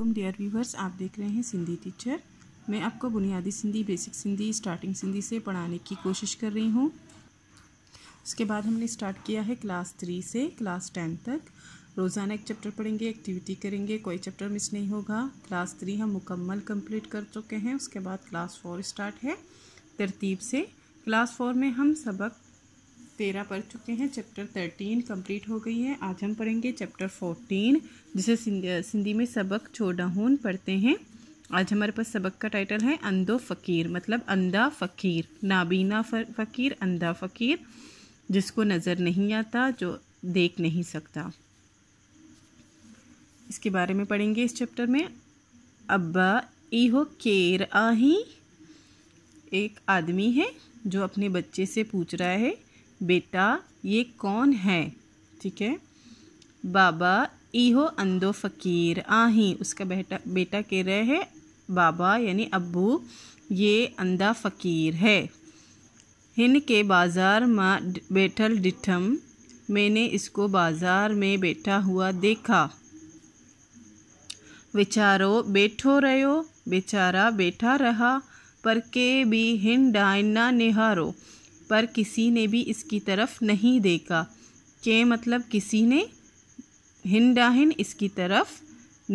वालेकुम dear viewers आप देख रहे हैं सिंधी टीचर मैं आपको बुनियादी सिंधी बेसिक सिंधी स्टार्टिंग सिंधी से पढ़ाने की कोशिश कर रही हूँ उसके बाद हमने स्टार्ट किया है क्लास थ्री से क्लास टेन तक रोज़ाना एक चैप्टर पढ़ेंगे एक्टिविटी करेंगे कोई चैप्टर मिस नहीं होगा क्लास थ्री हम मुकम्मल कम्प्लीट कर चुके हैं उसके बाद क्लास फोर स्टार्ट है तरतीब से क्लास फोर में हम सबक तेरह पढ़ चुके हैं चैप्टर थर्टीन कंप्लीट हो गई है आज हम पढ़ेंगे चैप्टर फोर्टीन जिसे सिंधी में सबक हूँ पढ़ते हैं आज हमारे पास सबक का टाइटल है अंधो फ़कीर मतलब अंधा फ़कीर नाबीना फ़कीर अंधा फ़कीर जिसको नज़र नहीं आता जो देख नहीं सकता इसके बारे में पढ़ेंगे इस चैप्टर में अब्बा इहो केर आही एक आदमी है जो अपने बच्चे से पूछ रहा है बेटा ये कौन है ठीक है बाबा इहो अंदो फ़कीर आही उसका बेटा बेटा कह रहे है बाबा यानी अबू ये अंधा फ़कीर है हिन के बाज़ार में बैठल डिठम मैंने इसको बाज़ार में बैठा हुआ देखा विचारो बैठो रहो बेचारा बैठा रहा पर के भी हिन डाइना ना निहारो पर किसी ने भी इसकी तरफ नहीं देखा के मतलब किसी ने हिन डाहिन इसकी तरफ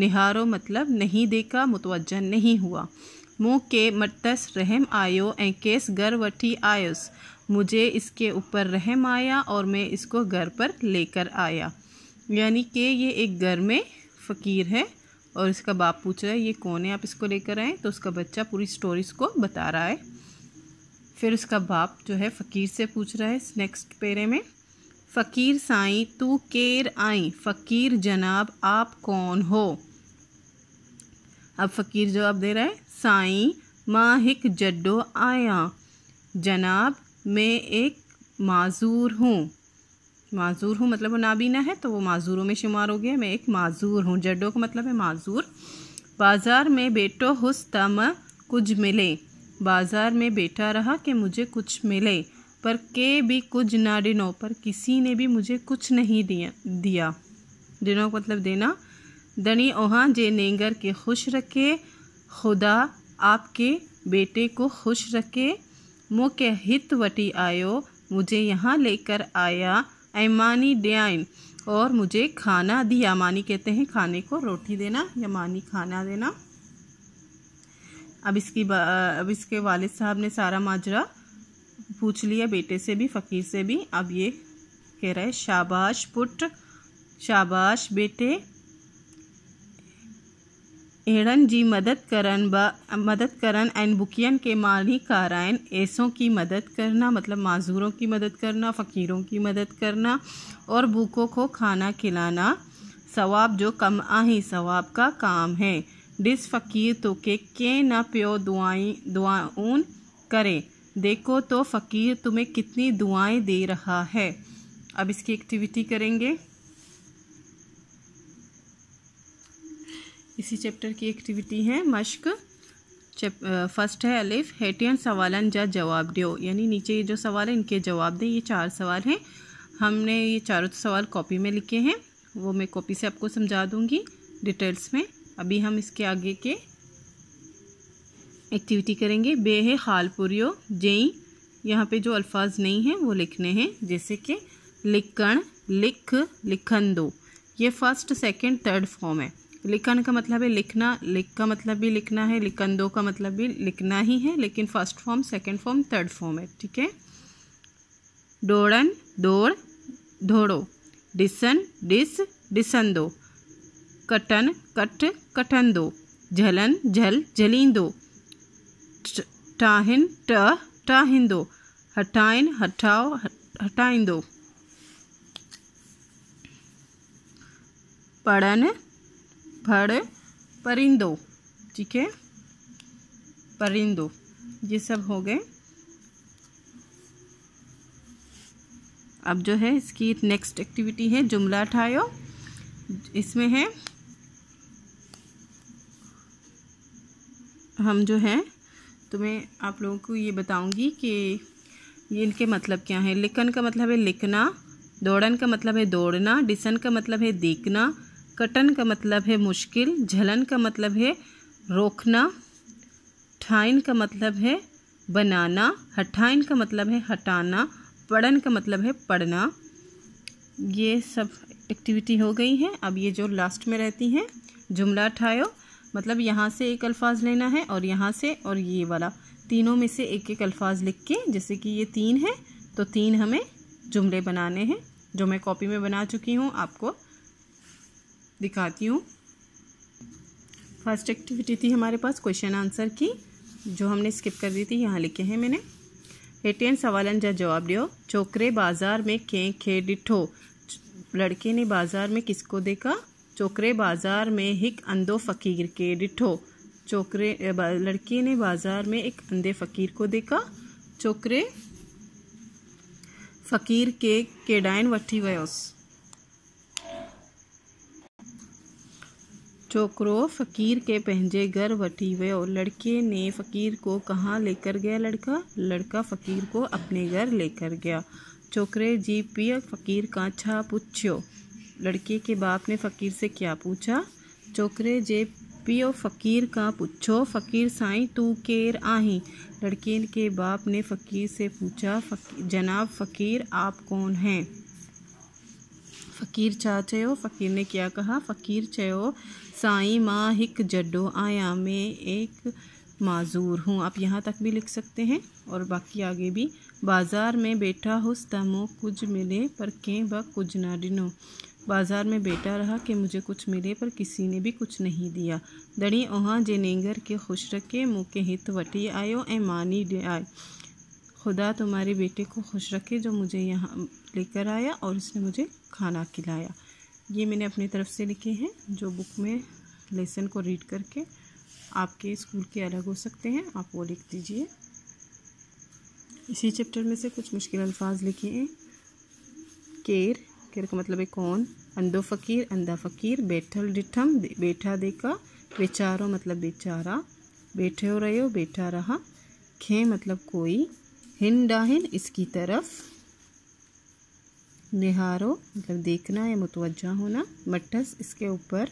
निहारो मतलब नहीं देखा मुतवजन नहीं हुआ मुँह के मट्टस रहम आयो ए केस घर वठी आयुस मुझे इसके ऊपर रहम आया और मैं इसको घर पर लेकर आया यानी कि ये एक घर में फ़कीर है और इसका बाप पूछ रहा है ये कौन है आप इसको लेकर आएँ तो उसका बच्चा पूरी स्टोरी इसको बता रहा है फिर उसका बाप जो है फ़कीर से पूछ रहा है इस नेक्स्ट पेरे में फ़कीर साई तू केर आई फ़कीर जनाब आप कौन हो अब फ़कीर जवाब दे रहा है साई माँ हिक जड्डो आया जनाब मैं एक माजूर हूँ माजूर हूँ मतलब वो नाबीना है तो वो माजूरों में शुमार हो गया मैं एक माजूर हूँ जड्डो का मतलब है माजूर बाज़ार में बेटो हुस्तम कुछ मिले बाज़ार में बैठा रहा कि मुझे कुछ मिले पर के भी कुछ ना डिनो पर किसी ने भी मुझे कुछ नहीं दिया दिया डिनो मतलब देना दनी ओहा जे नेंगर के खुश रखे खुदा आपके बेटे को खुश रखे के हित वटी आयो मुझे यहाँ लेकर आया ऐमानी डियाइन और मुझे खाना दिया मानी कहते हैं खाने को रोटी देना या मानी खाना देना अब इसकी अब इसके वालिद साहब ने सारा माजरा पूछ लिया बेटे से भी फ़कीर से भी अब ये कह रहा है शाबाश पुट शाबाश बेटे एड़न जी मदद करन ब मदद करन एंड बुकियन के माली कारायन ऐसों की मदद करना मतलब माजूरों की मदद करना फ़कीरों की मदद करना और भूखों को खाना खिलाना सवाब जो कम ही सवाब का काम है डिस फ़कीर तो के, के ना प्यो दुआई दुआउन करे देखो तो फ़कीर तुम्हें कितनी दुआएं दे रहा है अब इसकी एक्टिविटी करेंगे इसी चैप्टर की एक्टिविटी है मश्क फर्स्ट है अलिफ हेटियन सवालन जा जवाब दो यानी नीचे ये जो सवाल है इनके जवाब दें ये चार सवाल हैं हमने ये चारों सवाल कॉपी में लिखे हैं वो मैं कॉपी से आपको समझा दूँगी डिटेल्स में अभी हम इसके आगे के एक्टिविटी करेंगे बे है पुरियो जेई यहाँ पे जो अल्फाज नहीं हैं वो लिखने हैं जैसे कि लिखण लिख लिखन दो ये फर्स्ट सेकंड थर्ड फॉर्म है लिखन का मतलब है लिखना लिख का मतलब भी लिखना है लिखन दो का मतलब भी लिखना ही है लेकिन first form second form third form है ठीक है डोड़न दौड़ ढोड़ो डिसन डिस डिसन दो कटन कट कटंदो झलन झल झलींदो टाहिन ट टाहींदो हटाइन हटाओ हटाइंदो पढ़न भड़ परिंदो ठीक है परिंदो ये सब हो गए अब जो है इसकी नेक्स्ट एक्टिविटी है जुमला ठायो इसमें है हम जो हैं तो मैं आप लोगों को ये बताऊंगी कि ये इनके मतलब क्या हैं लिखन का मतलब है लिखना दौड़न का मतलब है दौड़ना डिसन का मतलब है देखना कटन का मतलब है मुश्किल झलन का मतलब है रोकना ठाइन का मतलब है बनाना हठाइन का मतलब है हटाना पढ़न का मतलब है पढ़ना ये सब एक्टिविटी हो गई हैं अब ये जो लास्ट में रहती हैं जुमला ठायो मतलब यहाँ से एक अल्फाज लेना है और यहाँ से और ये वाला तीनों में से एक एक अल्फाज लिख के जैसे कि ये तीन है तो तीन हमें जुमले बनाने हैं जो मैं कॉपी में बना चुकी हूँ आपको दिखाती हूँ फर्स्ट एक्टिविटी थी हमारे पास क्वेश्चन आंसर की जो हमने स्किप कर दी थी यहाँ लिखे हैं मैंने हेटेन सवाल जा जवाब दियो छोकरे बाज़ार में खे खे डिठो लड़के ने बाज़ार में किसको देखा चोकरे बाज़ार में हिक अंधो फ़कीर के डिठो चोकरे लड़के ने बाज़ार में एक अंधे फ़कीर को देखा चोकरे फ़कीर के केडाइन वी वियोसि छोकिरो फ़कीर के पंहिंजे घर वी वो लड़के ने फ़कीर को कहाँ लेकर गया लड़का लड़का फ़कीर को अपने घर लेकर गया छोकरे जी पी फ़कीर का छा पुछो लड़के के बाप ने फ़कीर से क्या पूछा चोकरे जे पियो फ़कीर का पूछो फ़कीर साईं तू केर आही लड़के के बाप ने फ़कीर से पूछा फकी, जनाब फ़कीर आप कौन हैं फ़कीर छा चयो फ़कीर ने क्या कहा फ़कीर चयो साईं माँ हिक जडो आया मैं एक माजूर हूँ आप यहाँ तक भी लिख सकते हैं और बाकी आगे भी बाज़ार में बैठा हुस तमो कुछ मिले पर कंहिं बा कुछ ना डिनो बाज़ार में बैठा रहा कि मुझे कुछ मिले पर किसी ने भी कुछ नहीं दिया दड़ी ओहा जे नेंगर के खुश रखे मुँह के हित वटी आयो ए मानी डे आए खुदा तुम्हारे बेटे को खुश रखे जो मुझे यहाँ लेकर आया और उसने मुझे खाना खिलाया ये मैंने अपनी तरफ से लिखे हैं जो बुक में लेसन को रीड करके आपके स्कूल के अलग हो सकते हैं आप वो लिख दीजिए इसी चैप्टर में से कुछ मुश्किल अल्फाज लिखे हैं केर फकीर का मतलब है कौन अंधो फकीर अंधा फकीर बैठल डिठम बैठा देखा बेचारो मतलब बेचारा बैठे हो रहे हो बैठा रहा खे मतलब कोई हिन डाहिन इसकी तरफ निहारो मतलब देखना या मुतवजा होना मट्टस इसके ऊपर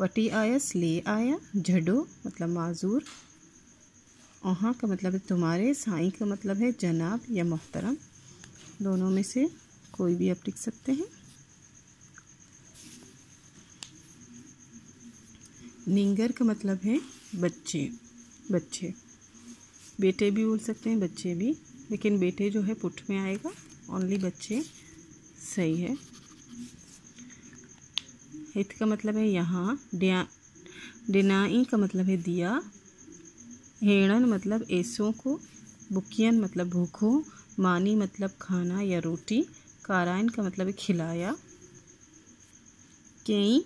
वटी आयस ले आया झडो मतलब माजूर ओहा का मतलब है तुम्हारे साई का मतलब है जनाब या मोहतरम दोनों में से कोई भी आप लिख सकते हैं निंगर का मतलब है बच्चे बच्चे बेटे भी बोल सकते हैं बच्चे भी लेकिन बेटे जो है पुट में आएगा ओनली बच्चे सही है हित का मतलब है यहाँ डिया डिनाई का मतलब है दिया हेणन मतलब ऐसों को बुकियन मतलब भूखों मानी मतलब खाना या रोटी काराइन का मतलब है खिलाया कई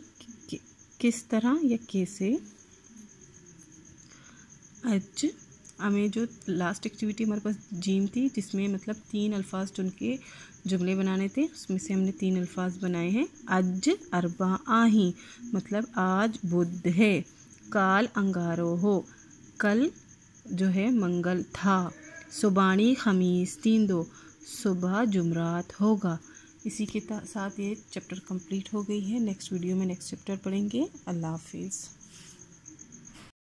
किस तरह या कैसे अज हमें जो लास्ट एक्टिविटी हमारे पास जीम थी जिसमें मतलब तीन अल्फाज चुन के जुमले बनाने थे उसमें से हमने तीन अल्फाज बनाए हैं अज अरबा आही मतलब आज बुद्ध है काल अंगारो हो कल जो है मंगल था सुबाणी खमीस तीन दो सुबह जुमरात होगा इसी के साथ ये चैप्टर कंप्लीट हो गई है नेक्स्ट वीडियो में नेक्स्ट चैप्टर पढ़ेंगे अल्लाह हाफिज़